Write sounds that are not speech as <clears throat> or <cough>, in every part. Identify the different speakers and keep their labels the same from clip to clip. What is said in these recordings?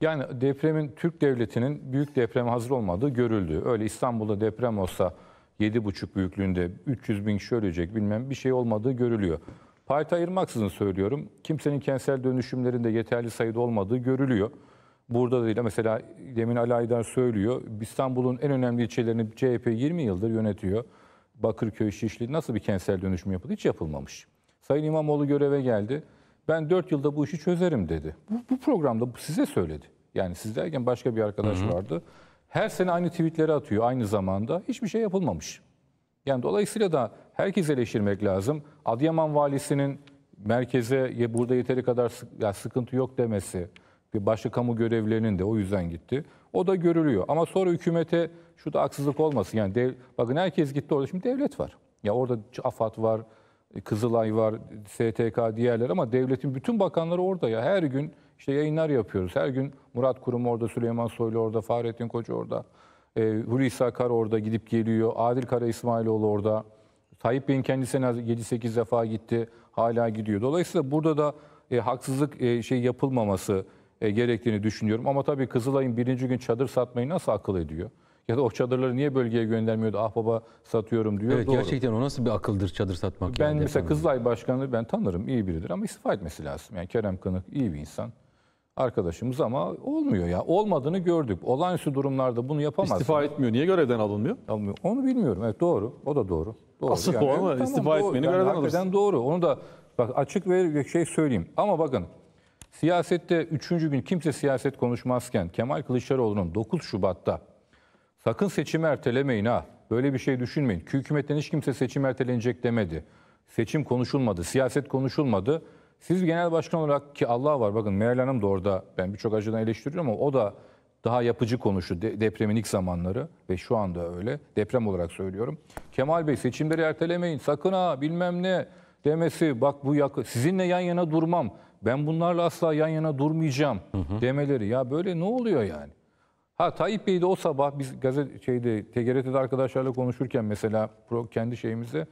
Speaker 1: Yani depremin Türk devletinin büyük depreme hazır olmadığı görüldü. Öyle İstanbul'da deprem olsa 7,5 büyüklüğünde 300 bin kişi ölecek bilmem bir şey olmadığı görülüyor. Parti ayırmaksızın söylüyorum. Kimsenin kentsel dönüşümlerinde yeterli sayıda olmadığı görülüyor. Burada da değil mesela demin Ali Aydar söylüyor. İstanbul'un en önemli ilçelerini CHP 20 yıldır yönetiyor. Bakırköy, Şişli nasıl bir kentsel dönüşüm yapıldı? Hiç yapılmamış. Sayın İmamoğlu göreve geldi. Ben 4 yılda bu işi çözerim dedi. Bu, bu programda size söyledi. Yani siz derken başka bir arkadaş Hı-hı. vardı. Her sene aynı tweetleri atıyor aynı zamanda. Hiçbir şey yapılmamış. Yani dolayısıyla da herkes eleştirmek lazım. Adıyaman valisinin merkeze burada yeteri kadar sıkıntı yok demesi bir başka kamu görevlerinin de o yüzden gitti. O da görülüyor. Ama sonra hükümete şu da haksızlık olmasın. Yani dev, bakın herkes gitti orada şimdi devlet var. Ya orada afat var, Kızılay var, STK diğerler ama devletin bütün bakanları orada ya. Her gün işte yayınlar yapıyoruz. Her gün Murat Kurum orada, Süleyman Soylu orada, Fahrettin Koca orada. E, Hulusi Kar orada gidip geliyor. Adil Kara İsmailoğlu orada. Tayyip Bey'in kendisi 7-8 defa gitti. Hala gidiyor. Dolayısıyla burada da e, haksızlık e, şey yapılmaması e, gerektiğini düşünüyorum. Ama tabii Kızılay'ın birinci gün çadır satmayı nasıl akıl ediyor? Ya da o çadırları niye bölgeye göndermiyordu? Ah baba satıyorum diyor. Evet, Doğru. gerçekten o nasıl bir akıldır çadır satmak? Ben yani, mesela Kızılay Başkanı ben tanırım iyi biridir ama istifa etmesi lazım. Yani Kerem Kınık iyi bir insan arkadaşımız ama olmuyor ya. Olmadığını gördük. Olağanüstü durumlarda bunu yapamaz. İstifa etmiyor. Niye görevden alınmıyor? Alınmıyor. Onu bilmiyorum. Evet doğru. O da doğru. doğru. Asıl yani, bu ama evet, istifa tamam, etmeyeni doğru. görevden alırsın. Doğru. Onu da bak açık ve şey söyleyeyim. Ama bakın siyasette üçüncü gün kimse siyaset konuşmazken Kemal Kılıçdaroğlu'nun 9 Şubat'ta Sakın seçimi ertelemeyin ha. Böyle bir şey düşünmeyin. Ki hükümetten hiç kimse seçim ertelenecek demedi. Seçim konuşulmadı, siyaset konuşulmadı. Siz genel başkan olarak ki Allah var bakın Meral Hanım da orada ben birçok acıdan eleştiriyorum ama o da daha yapıcı konuştu de, depremin ilk zamanları ve şu anda öyle deprem olarak söylüyorum. Kemal Bey seçimleri ertelemeyin sakın ha bilmem ne demesi bak bu yakın sizinle yan yana durmam ben bunlarla asla yan yana durmayacağım hı hı. demeleri ya böyle ne oluyor yani? Ha Tayyip Bey de o sabah biz gazete şeyde TGRT'de arkadaşlarla konuşurken mesela pro, kendi şeyimizi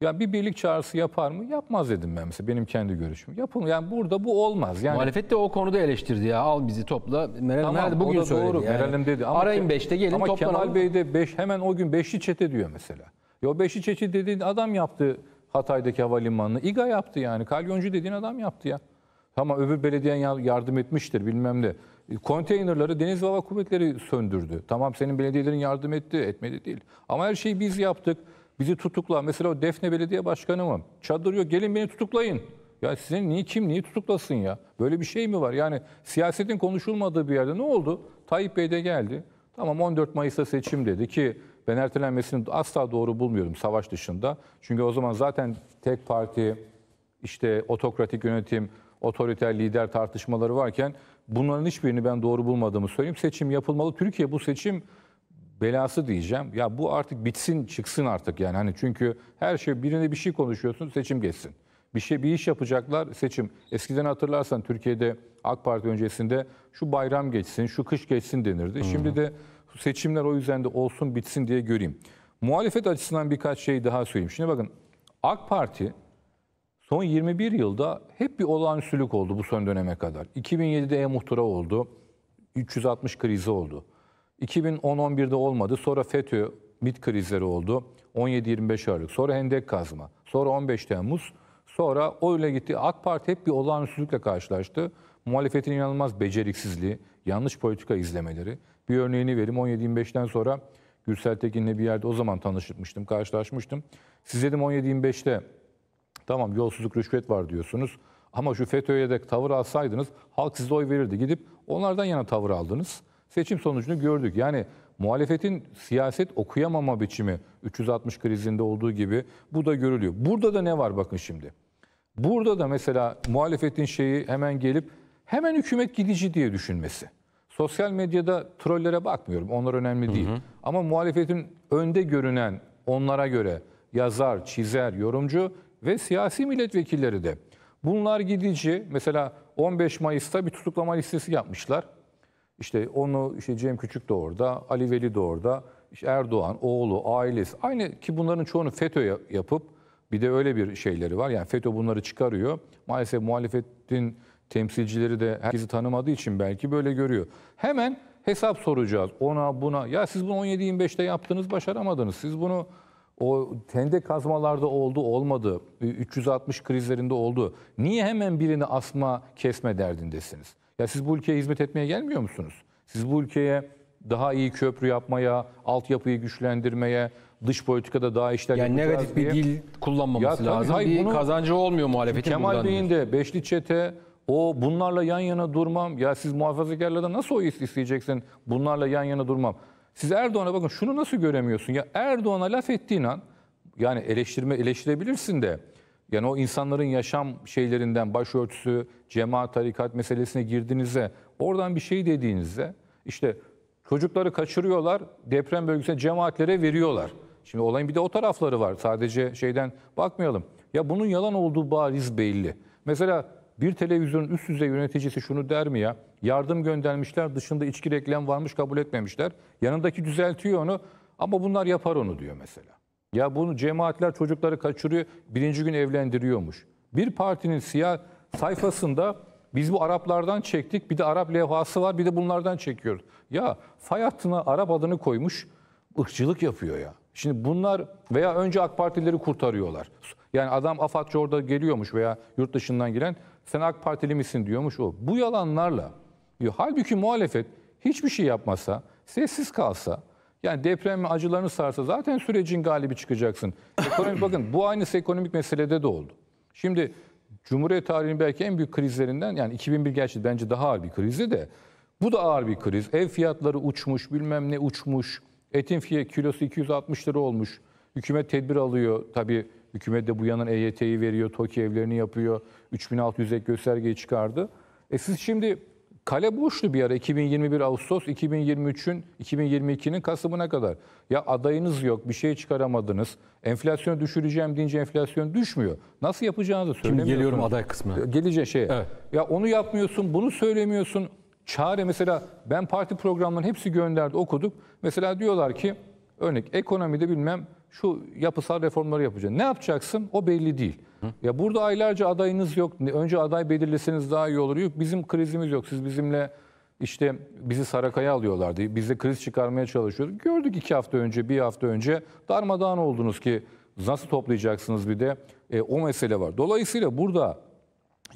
Speaker 1: ya bir birlik çağrısı yapar mı? Yapmaz dedim ben mesela benim kendi görüşüm. yapın Yani burada bu olmaz. Yani muhalefet de o konuda eleştirdi ya. Al bizi topla. Meral tamam, nerede bugün söyledi. Doğru. Yani. Meral'im dedi ama arayın 5'te gelin ama toplanalım. Kemal Bey de beş hemen o gün 5'li çete diyor mesela. Yo 5'li çete dediğin adam yaptı Hatay'daki havalimanını. İGA yaptı yani. Kalyoncu dediğin adam yaptı ya. Tamam öbür belediyen yardım etmiştir bilmem ne. E, konteynerları Deniz Hava Kuvvetleri söndürdü. Tamam senin belediyelerin yardım etti, etmedi değil. Ama her şeyi biz yaptık. Bizi tutukla. Mesela o Defne Belediye Başkanı mı? Çadırıyor gelin beni tutuklayın. Ya sizin niye kim niye tutuklasın ya? Böyle bir şey mi var? Yani siyasetin konuşulmadığı bir yerde ne oldu? Tayyip Bey de geldi. Tamam 14 Mayıs'ta seçim dedi ki ben ertelenmesini asla doğru bulmuyorum savaş dışında. Çünkü o zaman zaten tek parti işte otokratik yönetim, otoriter lider tartışmaları varken bunların hiçbirini ben doğru bulmadığımı söyleyeyim. Seçim yapılmalı. Türkiye bu seçim belası diyeceğim. Ya bu artık bitsin, çıksın artık yani. Hani çünkü her şey birine bir şey konuşuyorsun, seçim geçsin. Bir şey bir iş yapacaklar, seçim. Eskiden hatırlarsan Türkiye'de AK Parti öncesinde şu bayram geçsin, şu kış geçsin denirdi. Hı-hı. Şimdi de seçimler o yüzden de olsun, bitsin diye göreyim. Muhalefet açısından birkaç şey daha söyleyeyim. Şimdi bakın AK Parti Son 21 yılda hep bir olağanüstülük oldu bu son döneme kadar. 2007'de e-muhtıra oldu. 360 krizi oldu. 2010-11'de olmadı. Sonra FETÖ MIT krizleri oldu. 17-25 Aralık. Sonra Hendek kazma. Sonra 15 Temmuz. Sonra öyle gitti. AK Parti hep bir olağanüstülükle karşılaştı. Muhalefetin inanılmaz beceriksizliği, yanlış politika izlemeleri. Bir örneğini vereyim. 17-25'ten sonra Gürsel Tekin'le bir yerde o zaman tanışmıştım, karşılaşmıştım. Siz dedim 17-25'te Tamam yolsuzluk rüşvet var diyorsunuz. Ama şu FETÖ'ye de tavır alsaydınız halk size oy verirdi. Gidip onlardan yana tavır aldınız. Seçim sonucunu gördük. Yani muhalefetin siyaset okuyamama biçimi 360 krizinde olduğu gibi bu da görülüyor. Burada da ne var bakın şimdi. Burada da mesela muhalefetin şeyi hemen gelip hemen hükümet gidici diye düşünmesi. Sosyal medyada trollere bakmıyorum. Onlar önemli değil. Hı hı. Ama muhalefetin önde görünen onlara göre yazar, çizer, yorumcu ve siyasi milletvekilleri de. Bunlar gidici. Mesela 15 Mayıs'ta bir tutuklama listesi yapmışlar. İşte onu işte Cem Küçük de orada, Ali Veli de orada, işte Erdoğan, oğlu, ailesi. Aynı ki bunların çoğunu FETÖ yapıp bir de öyle bir şeyleri var. Yani FETÖ bunları çıkarıyor. Maalesef muhalefetin temsilcileri de herkesi tanımadığı için belki böyle görüyor. Hemen hesap soracağız ona buna. Ya siz bunu 17-25'te yaptınız başaramadınız. Siz bunu o tende kazmalarda oldu olmadı. 360 krizlerinde oldu. Niye hemen birini asma kesme derdindesiniz? Ya siz bu ülkeye hizmet etmeye gelmiyor musunuz? Siz bu ülkeye daha iyi köprü yapmaya, altyapıyı güçlendirmeye, dış politikada daha işler yani yapacağız negatif diye. bir dil kullanmaması ya, lazım. Hayır, bir bunu, kazancı olmuyor muhalefetin Kemal Bey'in de beşli çete o bunlarla yan yana durmam. Ya siz muhafazakarlardan nasıl o isteyeceksin? Bunlarla yan yana durmam. Siz Erdoğan'a bakın şunu nasıl göremiyorsun? Ya Erdoğan'a laf ettiğin an yani eleştirme eleştirebilirsin de yani o insanların yaşam şeylerinden başörtüsü, cemaat, tarikat meselesine girdiğinizde oradan bir şey dediğinizde işte çocukları kaçırıyorlar deprem bölgesine cemaatlere veriyorlar. Şimdi olayın bir de o tarafları var. Sadece şeyden bakmayalım. Ya bunun yalan olduğu bariz belli. Mesela bir televizyonun üst düzey yöneticisi şunu der mi ya? Yardım göndermişler dışında içki reklam varmış kabul etmemişler. Yanındaki düzeltiyor onu ama bunlar yapar onu diyor mesela. Ya bunu cemaatler çocukları kaçırıyor birinci gün evlendiriyormuş. Bir partinin siyah sayfasında biz bu Araplardan çektik bir de Arap levhası var bir de bunlardan çekiyoruz. Ya fay hattına Arap adını koymuş ırkçılık yapıyor ya. Şimdi bunlar veya önce AK Partileri kurtarıyorlar. Yani adam Afatçı orada geliyormuş veya yurt dışından gelen. Sen AK Partili misin diyormuş o. Bu yalanlarla diyor. Halbuki muhalefet hiçbir şey yapmasa, sessiz kalsa, yani deprem acılarını sarsa zaten sürecin galibi çıkacaksın. Ekonomik <clears throat> bakın bu aynısı ekonomik meselede de oldu. Şimdi Cumhuriyet tarihinin belki en büyük krizlerinden yani 2001 gerçi bence daha ağır bir krizi de bu da ağır bir kriz. Ev fiyatları uçmuş, bilmem ne uçmuş. Etin fiyatı kilosu 260 lira olmuş. Hükümet tedbir alıyor tabii Hükümet de bu yanın EYT'yi veriyor, TOKİ evlerini yapıyor. 3600 ek göstergeyi çıkardı. E siz şimdi kale boştu bir ara 2021 Ağustos 2023'ün 2022'nin Kasım'ına kadar. Ya adayınız yok, bir şey çıkaramadınız. Enflasyonu düşüreceğim deyince enflasyon düşmüyor. Nasıl yapacağınızı söylemiyorsun. Şimdi geliyorum aday kısmına. E, geleceğe şeye. Evet. Ya onu yapmıyorsun, bunu söylemiyorsun. Çare mesela ben parti programlarının hepsi gönderdi okuduk. Mesela diyorlar ki örnek ekonomide bilmem şu yapısal reformları yapacaksın. Ne yapacaksın? O belli değil. Hı? Ya burada aylarca adayınız yok. Önce aday belirleseniz daha iyi olur. Yok bizim krizimiz yok. Siz bizimle işte bizi Sarakaya alıyorlardı. Bizi kriz çıkarmaya çalışıyorduk. Gördük iki hafta önce, bir hafta önce darmadağın oldunuz ki nasıl toplayacaksınız bir de e, o mesele var. Dolayısıyla burada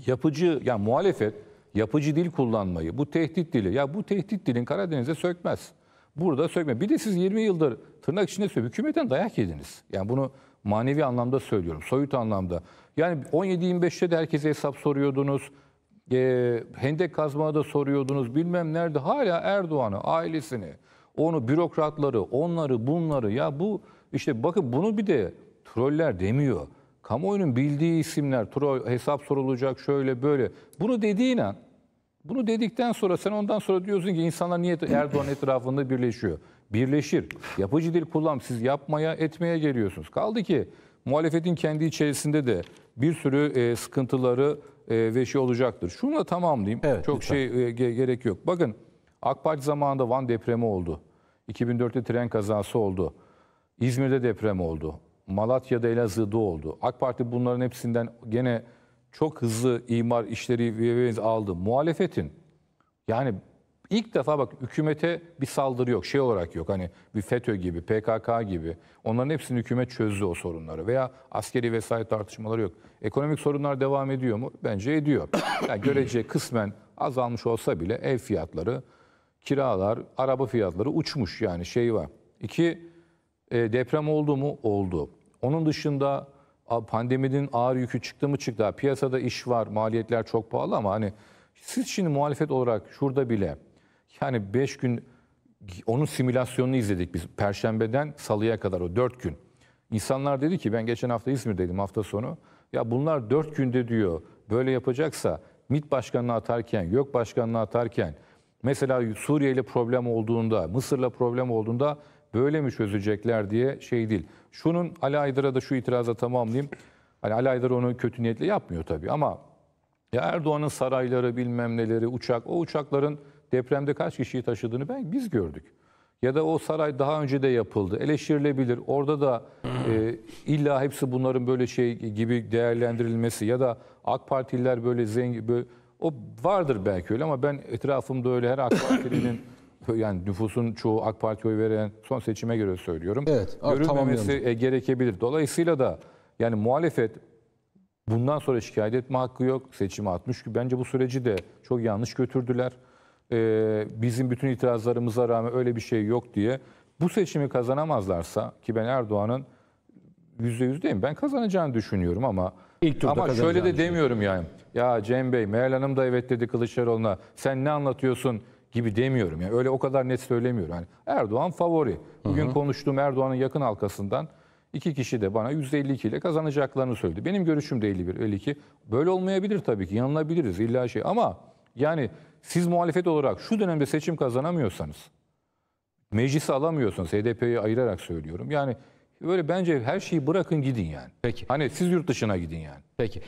Speaker 1: yapıcı yani muhalefet yapıcı dil kullanmayı, bu tehdit dili ya bu tehdit dilin Karadeniz'e sökmez burada söyleme. Bir de siz 20 yıldır tırnak içinde söylüyorum. Hükümetten dayak yediniz. Yani bunu manevi anlamda söylüyorum. Soyut anlamda. Yani 17-25'te de herkese hesap soruyordunuz. E, hendek kazmaya da soruyordunuz. Bilmem nerede. Hala Erdoğan'ı, ailesini, onu, bürokratları, onları, bunları. Ya bu işte bakın bunu bir de troller demiyor. Kamuoyunun bildiği isimler, troll, hesap sorulacak şöyle böyle. Bunu dediğin an bunu dedikten sonra sen ondan sonra diyorsun ki insanlar niye Erdoğan etrafında birleşiyor? Birleşir. Yapıcı dil kullan. Siz yapmaya, etmeye geliyorsunuz. Kaldı ki muhalefetin kendi içerisinde de bir sürü e, sıkıntıları e, ve şey olacaktır. Şunu da tamamlayayım. Evet, Çok lütfen. şey e, ge, gerek yok. Bakın AK Parti zamanında Van depremi oldu. 2004'te tren kazası oldu. İzmir'de deprem oldu. Malatya'da Elazığ'da oldu. AK Parti bunların hepsinden gene çok hızlı imar işleri ve aldı. Muhalefetin yani ilk defa bak hükümete bir saldırı yok. Şey olarak yok hani bir FETÖ gibi, PKK gibi. Onların hepsini hükümet çözdü o sorunları. Veya askeri vesayet tartışmaları yok. Ekonomik sorunlar devam ediyor mu? Bence ediyor. <coughs> Yani görece kısmen azalmış olsa bile ev fiyatları, kiralar, araba fiyatları uçmuş yani şey var. İki, e, deprem oldu mu? Oldu. Onun dışında pandeminin ağır yükü çıktı mı çıktı. Piyasada iş var, maliyetler çok pahalı ama hani siz şimdi muhalefet olarak şurada bile yani 5 gün onun simülasyonunu izledik biz. Perşembeden salıya kadar o 4 gün. İnsanlar dedi ki ben geçen hafta İzmir'deydim hafta sonu. Ya bunlar 4 günde diyor böyle yapacaksa MİT başkanını atarken, YÖK başkanını atarken mesela Suriye ile problem olduğunda, Mısır'la problem olduğunda böyle mi çözecekler diye şey değil. Şunun Ali Aydar'a da şu itiraza tamamlayayım. Hani Ali Aydar onu kötü niyetle yapmıyor tabii ama ya Erdoğan'ın sarayları bilmem neleri uçak o uçakların depremde kaç kişiyi taşıdığını ben biz gördük. Ya da o saray daha önce de yapıldı. Eleştirilebilir. Orada da e, illa hepsi bunların böyle şey gibi değerlendirilmesi ya da AK Partililer böyle zengin o vardır belki öyle ama ben etrafımda öyle her AK Partili'nin <clears throat> yani nüfusun çoğu AK Parti oy veren son seçime göre söylüyorum. Evet, görülmemesi e, gerekebilir. Dolayısıyla da yani muhalefet bundan sonra şikayet etme hakkı yok. Seçimi atmış ki bence bu süreci de çok yanlış götürdüler. Ee, bizim bütün itirazlarımıza rağmen öyle bir şey yok diye bu seçimi kazanamazlarsa ki ben Erdoğan'ın %100 değil mi? Ben kazanacağını düşünüyorum ama İlk ama şöyle de demiyorum yani. Ya Cem Bey, Meral Hanım da evet dedi Kılıçdaroğlu'na. Sen ne anlatıyorsun? gibi demiyorum. Yani öyle o kadar net söylemiyorum. Yani Erdoğan favori. Bugün hı hı. konuştuğum Erdoğan'ın yakın halkasından iki kişi de bana %52 ile kazanacaklarını söyledi. Benim görüşüm de 51 52. Böyle olmayabilir tabii ki. Yanılabiliriz illa şey ama yani siz muhalefet olarak şu dönemde seçim kazanamıyorsanız meclisi alamıyorsanız HDP'yi ayırarak söylüyorum. Yani böyle bence her şeyi bırakın gidin yani. Peki. Hani siz yurt dışına gidin yani. Peki.